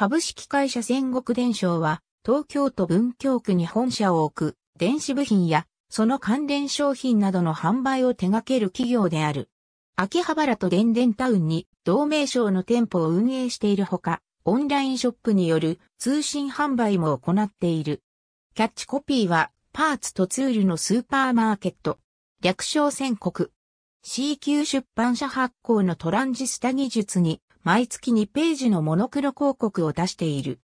株式会社戦国電商は、東京都文京区に本社を置く、電子部品や、その関連商品などの販売を手掛ける企業である。秋葉原と電電タウンに同名称の店舗を運営しているほか、オンラインショップによる通信販売も行っている。キャッチコピーは、パーツとツールのスーパーマーケット。略称宣国。C 級出版社発行のトランジスタ技術に毎月2ページのモノクロ広告を出している。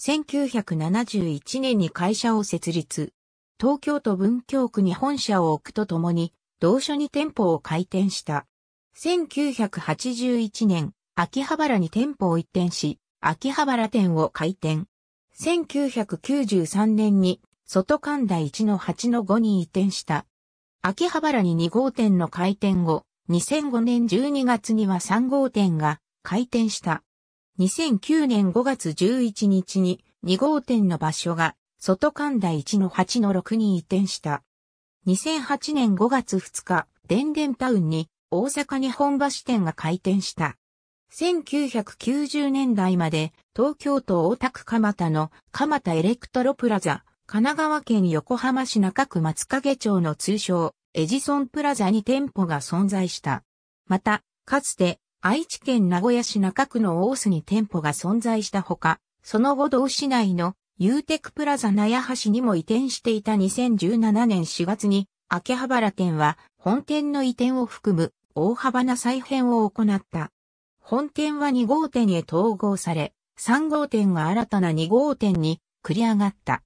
1971年に会社を設立。東京都文京区に本社を置くとともに、同所に店舗を開店した。1981年、秋葉原に店舗を移転し、秋葉原店を開店。1993年に、外神田1の8の5に移転した。秋葉原に2号店の開店後、2005年12月には3号店が開店した。2009年5月11日に2号店の場所が外神田1の8の6に移転した。2008年5月2日、電電タウンに大阪日本橋店が開店した。1990年代まで東京都大田区蒲田の蒲田エレクトロプラザ、神奈川県横浜市中区松影町の通称エジソンプラザに店舗が存在した。また、かつて愛知県名古屋市中区の大須に店舗が存在したほか、その後同市内のユーテクプラザ名橋にも移転していた2017年4月に、秋葉原店は本店の移転を含む大幅な再編を行った。本店は2号店へ統合され、3号店が新たな2号店に繰り上がった。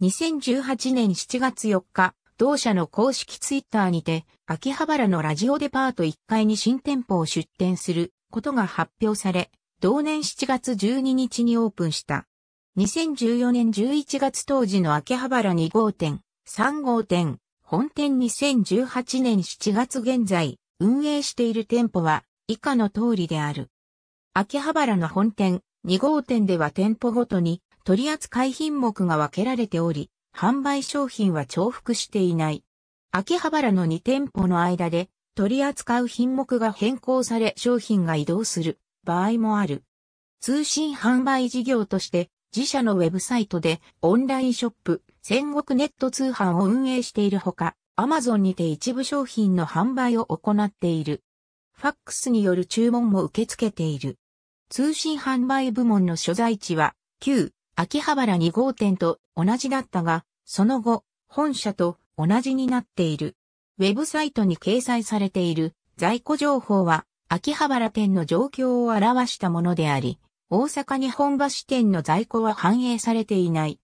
2018年7月4日、同社の公式ツイッターにて、秋葉原のラジオデパート1階に新店舗を出店することが発表され、同年7月12日にオープンした。2014年11月当時の秋葉原2号店、3号店、本店2018年7月現在、運営している店舗は以下の通りである。秋葉原の本店、2号店では店舗ごとに取扱品目が分けられており、販売商品は重複していない。秋葉原の2店舗の間で取り扱う品目が変更され商品が移動する場合もある。通信販売事業として自社のウェブサイトでオンラインショップ、戦国ネット通販を運営しているほか、アマゾンにて一部商品の販売を行っている。ファックスによる注文も受け付けている。通信販売部門の所在地は、旧、秋葉原2号店と同じだったが、その後、本社と同じになっている。ウェブサイトに掲載されている在庫情報は、秋葉原店の状況を表したものであり、大阪日本橋店の在庫は反映されていない。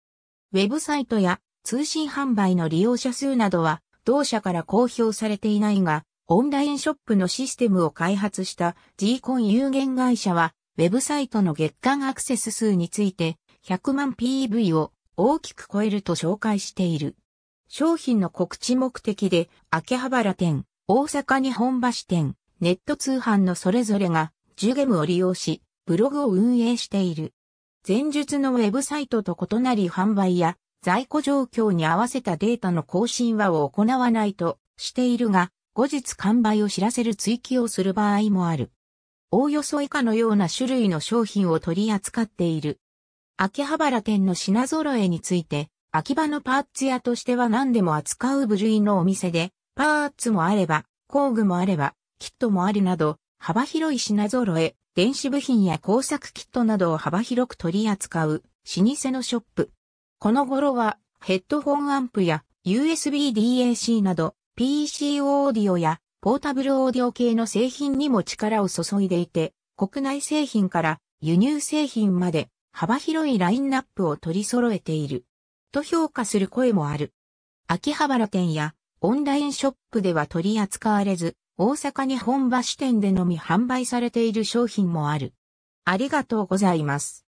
ウェブサイトや通信販売の利用者数などは、同社から公表されていないが、オンラインショップのシステムを開発した g コン有限会社は、ウェブサイトの月間アクセス数について100万 PV を大きく超えると紹介している。商品の告知目的で、秋葉原店、大阪日本橋店、ネット通販のそれぞれが、ジュゲムを利用し、ブログを運営している。前述のウェブサイトと異なり販売や、在庫状況に合わせたデータの更新はを行わないとしているが、後日完売を知らせる追記をする場合もある。おおよそ以下のような種類の商品を取り扱っている。秋葉原店の品揃えについて、秋葉のパーツ屋としては何でも扱う部類のお店で、パーツもあれば、工具もあれば、キットもあるなど、幅広い品揃え、電子部品や工作キットなどを幅広く取り扱う、老舗のショップ。この頃は、ヘッドホンアンプや、USB-DAC など、PC オーディオや、ポータブルオーディオ系の製品にも力を注いでいて、国内製品から輸入製品まで幅広いラインナップを取り揃えている。と評価する声もある。秋葉原店やオンラインショップでは取り扱われず、大阪に本場支店でのみ販売されている商品もある。ありがとうございます。